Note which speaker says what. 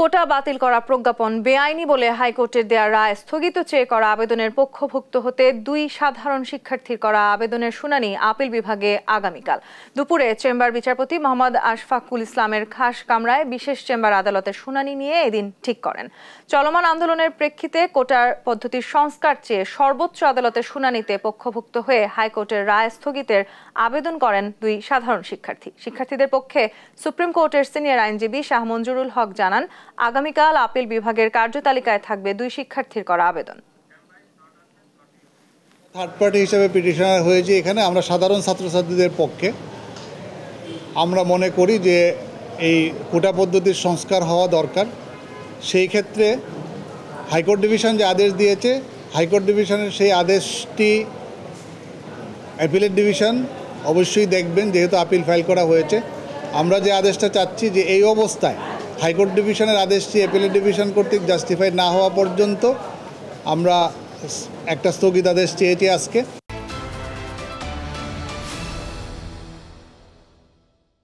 Speaker 1: কোটা বাতিল করা প্রজ্ঞাপন বেআইনি বলে হাইকোর্টের দেয়া রায় স্থগিত চেয়ে করা আবেদনের পক্ষভুক্ত হতে দুই সাধারণ শিক্ষার্থীর করা আবেদনের শুনানি আপিল বিভাগে আগামীকাল দুপুরে চেম্বার বিচারপতি মোহাম্মদ আশফাকুল ইসলামের খাস কামরায় বিশেষ চেম্বার আদালতের শুনানি নিয়ে এদিন ঠিক করেন চলমান আন্দোলনের প্রেক্ষিতে কোটার পদ্ধতির সংস্কার চেয়ে সর্বোচ্চ আদালতের শুনানিতে পক্ষভুক্ত হয়ে হাইকোর্টের রায় স্থগিতের আবেদন করেন দুই সাধারণ শিক্ষার্থী শিক্ষার্থীদের পক্ষে সুপ্রিম কোর্টের সিনিয়র আইনজীবী শাহ মঞ্জুরুল হক জানান আগামীকাল আপিল বিভাগের কার্যতালিকায় থাকবে দুই শিক্ষার্থীর করা আবেদন
Speaker 2: থার্ড পার্টি হিসেবে পিটিশনার হয়েছে এখানে আমরা সাধারণ ছাত্রছাত্রীদের পক্ষে আমরা মনে করি যে এই কোটা পদ্ধতির সংস্কার হওয়া দরকার সেই ক্ষেত্রে হাইকোর্ট ডিভিশন যে আদেশ দিয়েছে হাইকোর্ট ডিভিশনের সেই আদেশটি অ্যাপিলেট ডিভিশন অবশ্যই দেখবেন যেহেতু আপিল ফাইল করা হয়েছে আমরা যে আদেশটা চাচ্ছি যে এই অবস্থায় হাইকোর্ট ডিভিশনের আদেশটি অ্যাপিলেট ডিভিশন কর্তৃক জাস্টিফাই না হওয়া পর্যন্ত আমরা একটা স্থগিতাদেশ চেয়েছি আজকে